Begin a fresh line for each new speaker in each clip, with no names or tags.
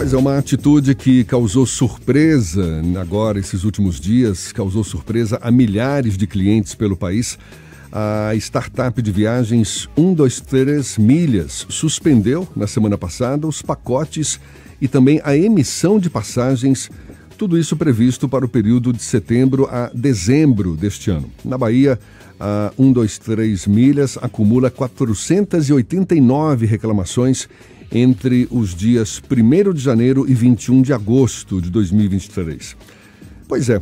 Pois é, uma atitude que causou surpresa agora, esses últimos dias, causou surpresa a milhares de clientes pelo país. A startup de viagens 123 Milhas suspendeu na semana passada os pacotes e também a emissão de passagens, tudo isso previsto para o período de setembro a dezembro deste ano. Na Bahia, a 123 Milhas acumula 489 reclamações entre os dias 1 de janeiro e 21 de agosto de 2023. Pois é,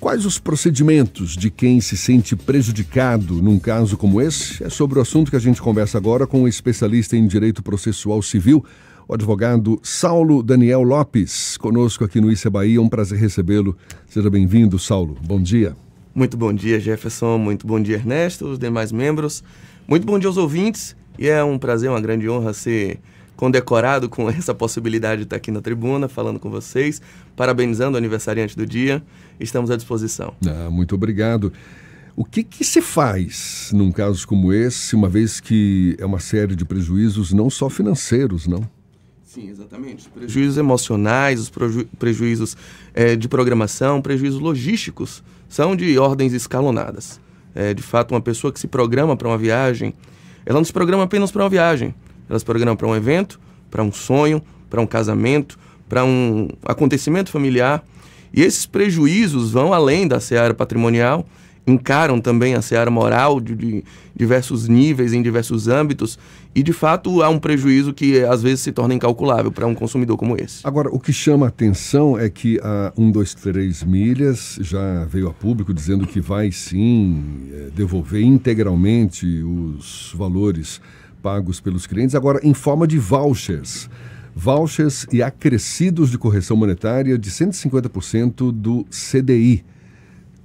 Quais os procedimentos de quem se sente prejudicado num caso como esse? É sobre o assunto que a gente conversa agora com o um especialista em direito processual civil, o advogado Saulo Daniel Lopes, conosco aqui no Isa Bahia. É um prazer recebê-lo. Seja bem-vindo, Saulo. Bom dia.
Muito bom dia, Jefferson. Muito bom dia, Ernesto, os demais membros. Muito bom dia aos ouvintes. E é um prazer, uma grande honra ser condecorado com essa possibilidade de estar aqui na tribuna falando com vocês, parabenizando o aniversariante do dia. Estamos à
disposição. Ah, muito obrigado. O que, que, se faz num caso como esse, uma vez que é uma série de prejuízos não só financeiros, não?
Sim, exatamente. Os prejuízos emocionais, os preju prejuízos é, de programação, prejuízos logísticos são de ordens escalonadas. É, de fato, uma pessoa que se programa para uma viagem, ela não se programa apenas para uma viagem elas programam para um evento, para um sonho, para um casamento, para um acontecimento familiar. E esses prejuízos vão além da seara patrimonial, encaram também a seara moral de, de, diversos níveis, em diversos âmbitos, e de fato há um prejuízo que às vezes se torna incalculável para um
consumidor como esse. Agora, o que chama a atenção é que a 123 Milhas já veio a público dizendo que vai sim eh, devolver integralmente os valores pagos pelos clientes, agora em forma de vouchers. Vouchers e acrescidos de correção monetária de 150% do CDI.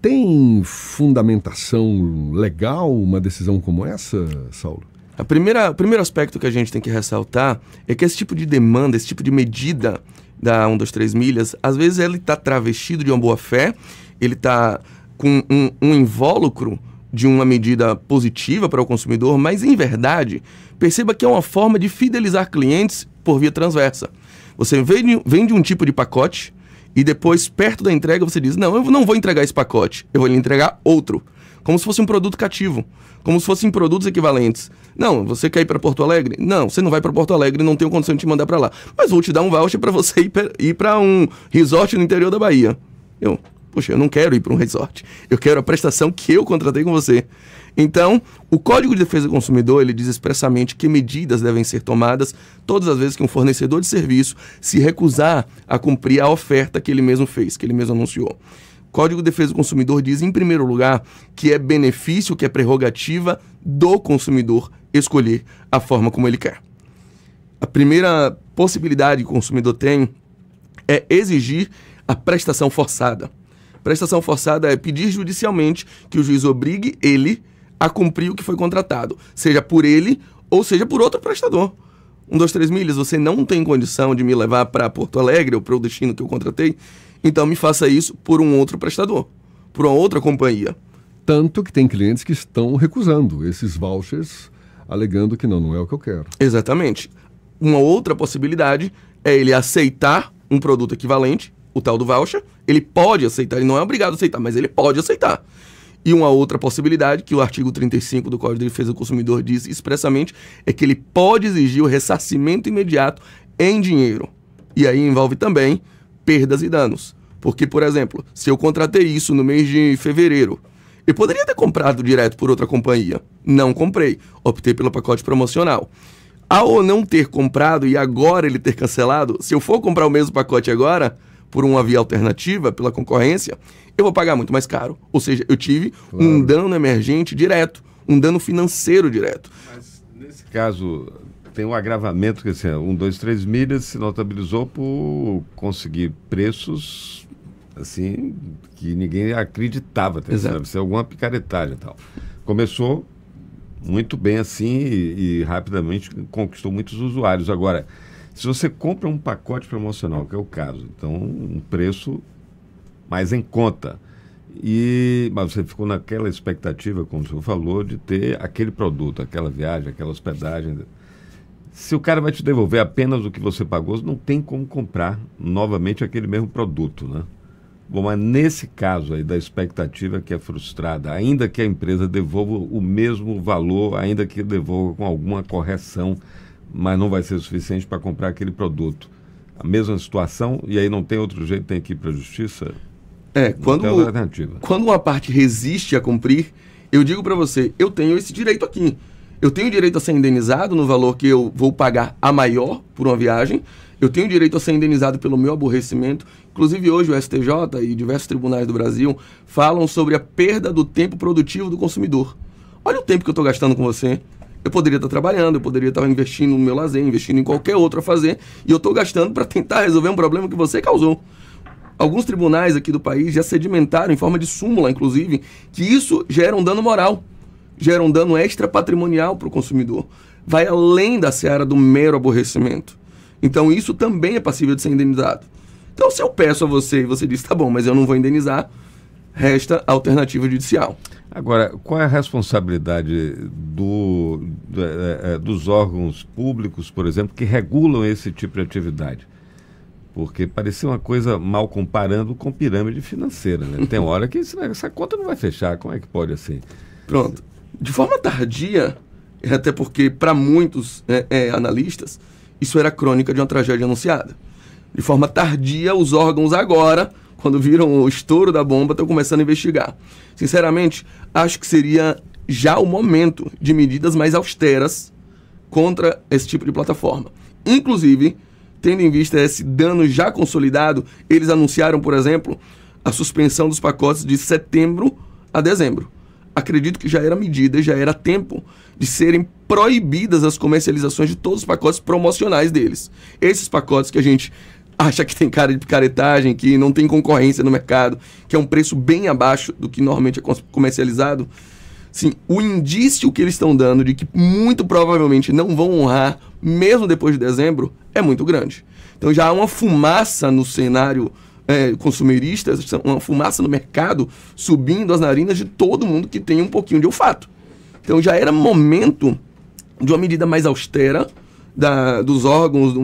Tem fundamentação legal uma decisão como essa,
Saulo? A primeira, o primeiro aspecto que a gente tem que ressaltar é que esse tipo de demanda, esse tipo de medida da 1, 2, 3 milhas, às vezes ele está travestido de uma boa fé, ele está com um, um invólucro de uma medida positiva para o consumidor, mas em verdade, perceba que é uma forma de fidelizar clientes por via transversa. Você vende, vende um tipo de pacote e depois, perto da entrega, você diz: Não, eu não vou entregar esse pacote, eu vou lhe entregar outro. Como se fosse um produto cativo, como se fossem produtos equivalentes. Não, você quer ir para Porto Alegre? Não, você não vai para Porto Alegre, não tenho condição de te mandar para lá. Mas vou te dar um voucher para você ir para um resort no interior da Bahia. Eu, Poxa, eu não quero ir para um resort. Eu quero a prestação que eu contratei com você. Então, o Código de Defesa do Consumidor, ele diz expressamente que medidas devem ser tomadas todas as vezes que um fornecedor de serviço se recusar a cumprir a oferta que ele mesmo fez, que ele mesmo anunciou. Código de Defesa do Consumidor diz, em primeiro lugar, que é benefício, que é prerrogativa do consumidor escolher a forma como ele quer. A primeira possibilidade que o consumidor tem é exigir a prestação forçada. Prestação forçada é pedir judicialmente que o juiz obrigue ele a cumprir o que foi contratado, seja por ele ou seja por outro prestador. Um, dois, três milhas, você não tem condição de me levar para Porto Alegre ou para o destino que eu contratei, então me faça isso por um outro prestador,
por uma outra companhia. Tanto que tem clientes que estão recusando esses vouchers, alegando que não, não é o que eu quero. Exatamente. Uma outra possibilidade é
ele aceitar um produto equivalente, o tal do voucher, ele pode aceitar, ele não é obrigado a aceitar, mas ele pode aceitar. E uma outra possibilidade, que o artigo 35 do Código de Defesa do Consumidor diz expressamente, é que ele pode exigir o ressarcimento imediato em dinheiro. E aí envolve também perdas e danos. Porque, por exemplo, se eu contratei isso no mês de fevereiro, eu poderia ter comprado direto por outra companhia. Não comprei, optei pelo pacote promocional. Ao não ter comprado e agora ele ter cancelado, se eu for comprar o mesmo pacote agora, por uma via alternativa, pela concorrência, eu vou pagar muito
mais caro. Ou seja, eu tive claro. um dano emergente direto, um dano financeiro direto. Mas nesse caso tem um agravamento, que assim, um, dois, três milhas se notabilizou por conseguir preços assim que ninguém acreditava, tá deve ser alguma picaretagem e tal. Começou muito bem assim e, e rapidamente conquistou muitos usuários. Agora, se você compra um pacote promocional, que é o caso, então um preço mais em conta. E, mas você ficou naquela expectativa, como o senhor falou, de ter aquele produto, aquela viagem, aquela hospedagem. Se o cara vai te devolver apenas o que você pagou, não tem como comprar novamente aquele mesmo produto, né? Bom, mas nesse caso aí da expectativa que é frustrada, ainda que a empresa devolva o mesmo valor, ainda que devolva com alguma correção mas não vai ser suficiente para comprar aquele produto. A mesma situação, e aí não tem outro jeito, tem que ir para a justiça? É, quando,
quando uma parte resiste a cumprir, eu digo para você, eu tenho esse direito aqui. Eu tenho direito a ser indenizado no valor que eu vou pagar a maior por uma viagem. Eu tenho direito a ser indenizado pelo meu aborrecimento. Inclusive, hoje o STJ e diversos tribunais do Brasil falam sobre a perda do tempo produtivo do consumidor. Olha o tempo que eu estou gastando com você. Eu poderia estar trabalhando, eu poderia estar investindo no meu lazer, investindo em qualquer outro a fazer, e eu estou gastando para tentar resolver um problema que você causou. Alguns tribunais aqui do país já sedimentaram, em forma de súmula, inclusive, que isso gera um dano moral, gera um dano extra patrimonial para o consumidor. Vai além da seara do mero aborrecimento. Então, isso também é passível de ser indenizado. Então, se eu peço a você e você diz, tá bom, mas eu não vou indenizar, resta a
alternativa judicial. Agora, qual é a responsabilidade do, do, é, é, é, dos órgãos públicos, por exemplo, que regulam esse tipo de atividade? Porque parecia uma coisa mal comparando com pirâmide financeira. Né? Tem hora que essa conta não vai fechar. Como é que pode assim? Pronto. De forma tardia,
até porque para muitos é, é, analistas, isso era crônica de uma tragédia anunciada. De forma tardia, os órgãos agora quando viram o estouro da bomba, estão começando a investigar. Sinceramente, acho que seria já o momento de medidas mais austeras contra esse tipo de plataforma. Inclusive, tendo em vista esse dano já consolidado, eles anunciaram, por exemplo, a suspensão dos pacotes de setembro a dezembro. Acredito que já era medida, já era tempo de serem proibidas as comercializações de todos os pacotes promocionais deles. Esses pacotes que a gente acha que tem cara de picaretagem, que não tem concorrência no mercado, que é um preço bem abaixo do que normalmente é comercializado, sim, o indício que eles estão dando de que muito provavelmente não vão honrar, mesmo depois de dezembro, é muito grande. Então já há uma fumaça no cenário é, consumerista, uma fumaça no mercado subindo as narinas de todo mundo que tem um pouquinho de olfato. Então já era momento de uma medida mais austera, da, dos órgãos,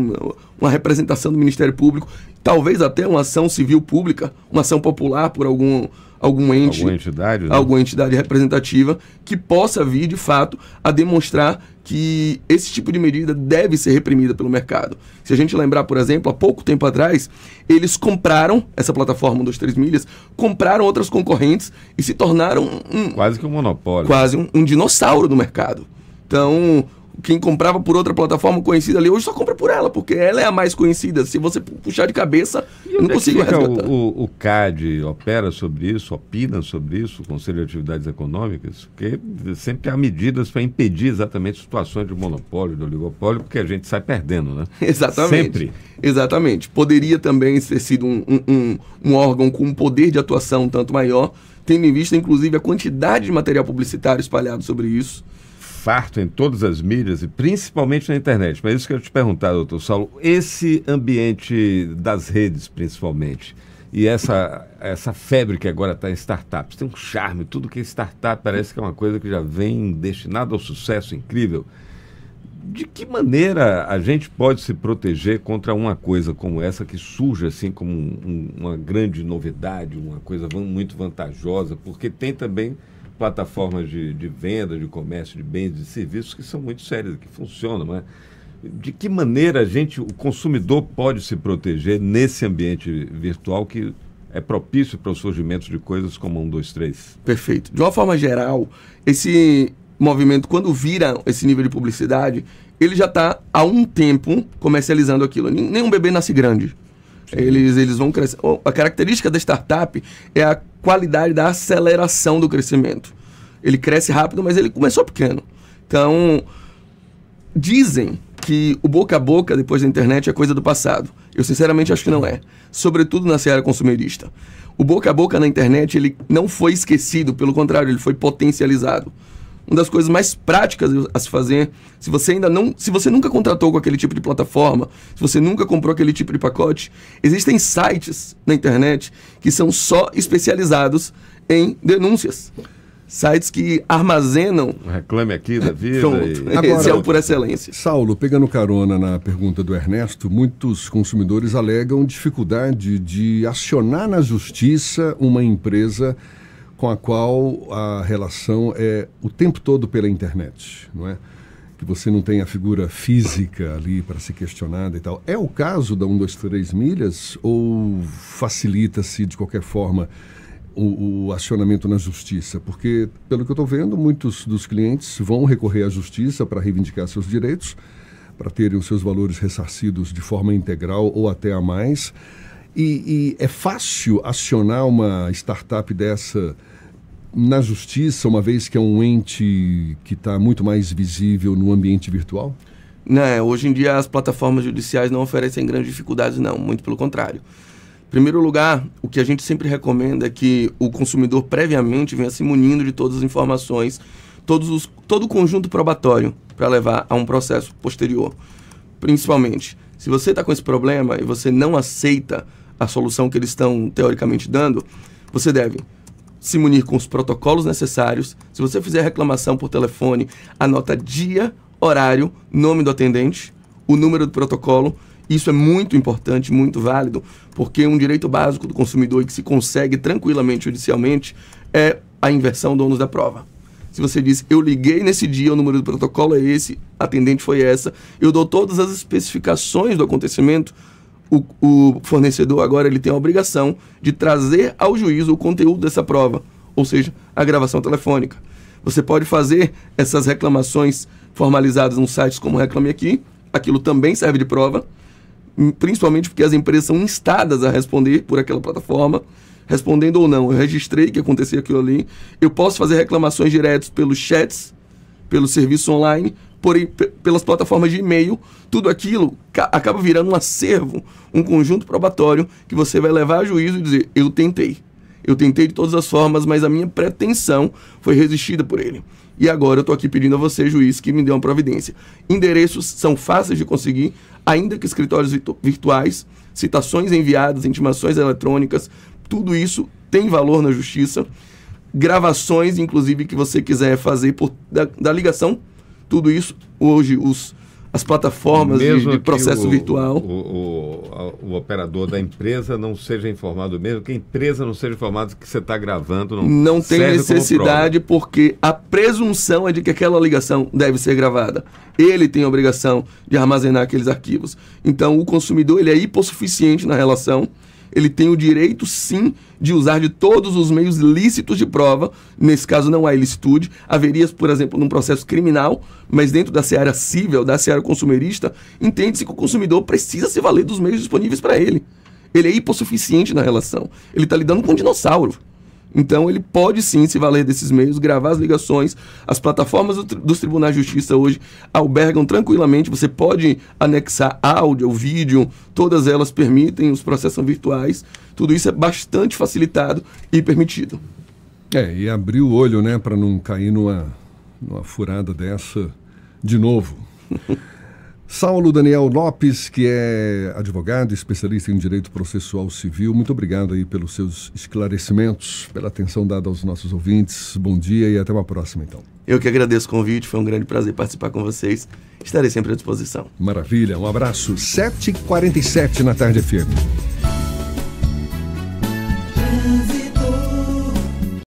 uma representação do Ministério Público, talvez até uma ação civil pública, uma ação popular por algum, algum ente, alguma
entidade, né? alguma
entidade representativa que possa vir de fato a demonstrar que esse tipo de medida deve ser reprimida pelo mercado. Se a gente lembrar, por exemplo, há pouco tempo atrás, eles compraram essa plataforma dos três milhas, compraram outras concorrentes e se tornaram um, quase que um monopólio, quase um, um dinossauro do mercado. Então, quem comprava por outra plataforma conhecida ali, hoje só compra por ela, porque ela é a mais conhecida. Se você puxar de cabeça, eu não é consigo resgatar.
O, o, CAD opera sobre isso, opina sobre isso, o Conselho de Atividades Econômicas, porque sempre há medidas para impedir exatamente situações de monopólio, de oligopólio, porque a gente sai perdendo, né? Exatamente. Sempre. Exatamente.
Poderia também ter sido um, um, um órgão com um poder de atuação tanto maior,
tendo em vista, inclusive, a quantidade de material publicitário espalhado sobre isso farto em todas as mídias e principalmente na internet. Mas é isso que eu te perguntar, doutor Saulo, esse ambiente das redes, principalmente, e essa, essa febre que agora está em startups, tem um charme, tudo que é startup parece que é uma coisa que já vem destinada ao sucesso incrível. De que maneira a gente pode se proteger contra uma coisa como essa que surge assim como um, um, uma grande novidade, uma coisa muito vantajosa, porque tem também plataformas de, de venda, de comércio, de bens, e serviços que são muito sérias, que funcionam, né? De que maneira a gente, o consumidor pode se proteger nesse ambiente virtual que é propício para o surgimento de coisas como um, dois, três? Perfeito. De uma forma geral, esse movimento, quando vira esse
nível de publicidade, ele já está há um tempo comercializando aquilo. Nenhum bebê nasce grande. Eles, eles vão crescer. A característica da startup é a qualidade da aceleração do crescimento. Ele cresce rápido, mas ele começou pequeno. Então, dizem que o boca a boca depois da internet é coisa do passado. Eu sinceramente acho que não é, sobretudo na seara consumerista. O boca a boca na internet ele não foi esquecido, pelo contrário, ele foi potencializado uma das coisas mais práticas a se fazer. Se você ainda não, se você nunca contratou com aquele tipo de plataforma, se você nunca comprou aquele tipo de pacote, existem sites na internet que são só especializados em denúncias. Sites que armazenam. Reclame aqui da vida. E... Agora, Esse é o por
excelência. Saulo, pegando carona na pergunta do Ernesto, muitos consumidores alegam dificuldade de acionar na justiça uma empresa com a qual a relação é o tempo todo pela internet, não é? Que você não tem a figura física ali para ser questionada e tal. É o caso da 1, 2, 3 milhas ou facilita-se de qualquer forma o, o, acionamento na justiça? Porque, pelo que eu estou vendo, muitos dos clientes vão recorrer à justiça para reivindicar seus direitos, para terem os seus valores ressarcidos de forma integral ou até a mais. E, e é fácil acionar uma startup dessa na justiça, uma vez que é um ente que está muito mais visível no ambiente virtual?
Não, é, hoje em dia as plataformas judiciais não oferecem grandes dificuldades, não, muito pelo contrário. Em primeiro lugar, o que a gente sempre recomenda é que o consumidor previamente venha se munindo de todas as informações, todos os, todo o conjunto probatório para levar a um processo posterior. Principalmente, se você está com esse problema e você não aceita a solução que eles estão teoricamente dando, você deve se munir com os protocolos necessários. Se você fizer reclamação por telefone, anota dia, horário, nome do atendente, o número do protocolo. Isso é muito importante, muito válido, porque um direito básico do consumidor que se consegue tranquilamente judicialmente é a inversão do ônus da prova. Se você diz, eu liguei nesse dia, o número do protocolo é esse, atendente foi essa, eu dou todas as especificações do acontecimento, o, o fornecedor agora ele tem a obrigação de trazer ao juízo o conteúdo dessa prova, ou seja, a gravação telefônica. Você pode fazer essas reclamações formalizadas nos sites como Reclame Aqui, aquilo também serve de prova, hum, principalmente porque as empresas são instadas a responder por aquela plataforma, respondendo ou não. Eu registrei que aconteceu aquilo ali. Eu posso fazer reclamações diretas pelos chats, pelo serviço online, por, pelas plataformas de e-mail, tudo aquilo acaba virando um acervo, um conjunto probatório que você vai levar a juízo e dizer: eu tentei. Eu tentei de todas as formas, mas a minha pretensão foi resistida por ele. E agora eu estou aqui pedindo a você, juiz, que me dê uma providência. Endereços são fáceis de conseguir, ainda que escritórios virtuais, citações enviadas, intimações eletrônicas, tudo isso tem valor na justiça. Gravações, inclusive, que você quiser fazer por, da, da ligação tudo isso hoje os as plataformas mesmo de, de processo o, virtual.
O, o, o, operador da empresa não seja informado, mesmo que a empresa não seja informada que você está gravando. Não, não tem necessidade,
porque a presunção é de que aquela ligação deve ser gravada. Ele tem a obrigação de armazenar aqueles arquivos. Então, o consumidor ele é hipossuficiente na relação ele tem o direito, sim, de usar de todos os meios lícitos de prova. Nesse caso, não há ilicitude. Haveria, por exemplo, num processo criminal, mas dentro da seara civil, da seara consumerista, entende-se que o consumidor precisa se valer dos meios disponíveis para ele. Ele é hipossuficiente na relação. Ele está lidando com um dinossauro. Então ele pode sim se valer desses meios, gravar as ligações. As plataformas do, dos tribunais de justiça hoje albergam tranquilamente, você pode anexar áudio, vídeo, todas elas permitem, os processos são virtuais. Tudo isso é bastante facilitado e permitido.
É, e abrir o olho, né, para não cair numa, numa furada dessa de novo. Saulo Daniel Lopes, que é advogado, especialista em direito processual civil, muito obrigado aí pelos seus esclarecimentos, pela atenção dada aos nossos ouvintes. Bom dia e até uma próxima, então.
Eu que agradeço o convite, foi um grande prazer participar com
vocês. Estarei sempre à disposição. Maravilha, um abraço. 7h47 na tarde
firme.